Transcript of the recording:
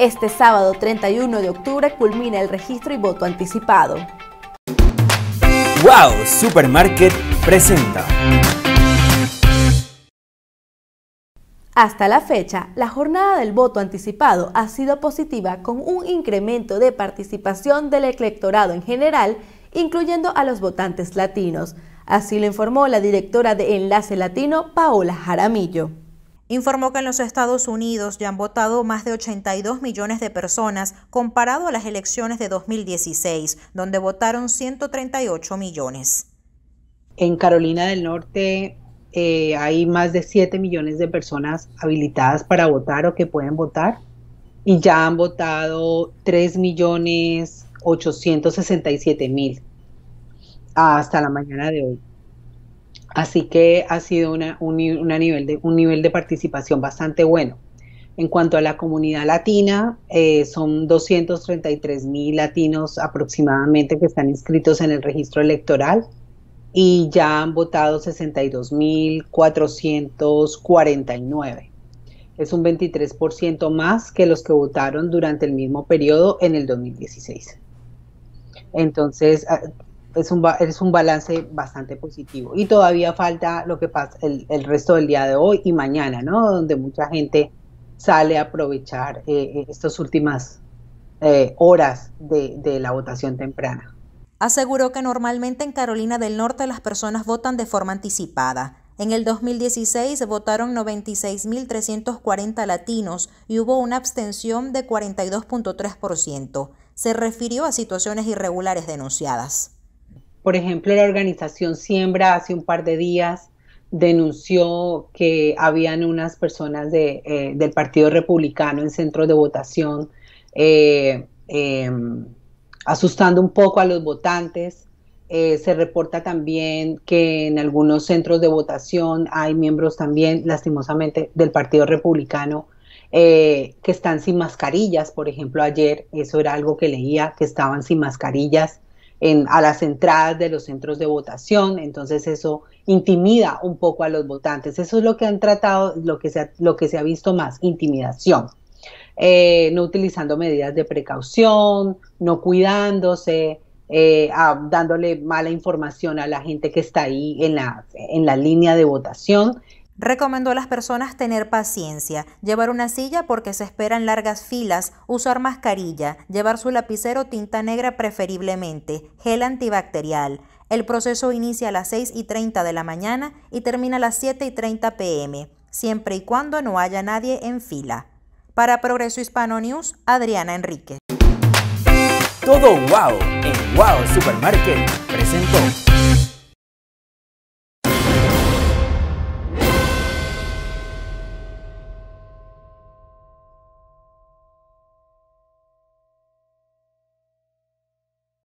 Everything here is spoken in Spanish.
Este sábado 31 de octubre culmina el registro y voto anticipado. ¡Wow! Supermarket presenta. Hasta la fecha, la jornada del voto anticipado ha sido positiva con un incremento de participación del electorado en general, incluyendo a los votantes latinos. Así lo informó la directora de Enlace Latino, Paola Jaramillo informó que en los Estados Unidos ya han votado más de 82 millones de personas comparado a las elecciones de 2016, donde votaron 138 millones. En Carolina del Norte eh, hay más de 7 millones de personas habilitadas para votar o que pueden votar y ya han votado 3 millones mil hasta la mañana de hoy. Así que ha sido un, nivel de, participación bastante bueno. En cuanto a la comunidad latina, eh, son 233 mil latinos aproximadamente que están inscritos en el registro electoral y ya han votado 62.449. mil Es un 23% más que los que votaron durante el mismo periodo en el 2016. Entonces, ah, es un, es un balance bastante positivo. Y todavía falta lo que pasa el, el resto del día de hoy y mañana, ¿no? Donde mucha gente sale a aprovechar eh, estas últimas eh, horas de, de la votación temprana. Aseguró que normalmente en Carolina del Norte las personas votan de forma anticipada. En el 2016 votaron 96.340 latinos y hubo una abstención de 42.3%. Se refirió a situaciones irregulares denunciadas. Por ejemplo, la organización Siembra hace un par de días denunció que habían unas personas de, eh, del Partido Republicano en centros de votación eh, em, asustando un poco a los votantes. Eh, se reporta también que en algunos centros de votación hay miembros también, lastimosamente, del Partido Republicano que están sin mascarillas. Por ejemplo, ayer eso era algo que leía, que estaban sin mascarillas a las entradas de los centros de votación, entonces eso intimida un poco a los votantes. Eso es lo que han tratado, lo que se ha, lo que se ha visto más, intimidación. Eh, no utilizando medidas de precaución, no cuidándose, eh, dándole mala información a la gente que está ahí en la, en la línea de votación. Recomendó a las personas tener paciencia, llevar una silla porque se esperan largas filas, usar mascarilla, llevar su lapicero tinta negra preferiblemente, gel antibacterial. El proceso inicia a las 6 y 30 de la mañana y termina a las 7 y 30 pm, siempre y cuando no haya nadie en fila. Para Progreso Hispano News, Adriana Enrique. Todo wow en Wow Supermarket presentó.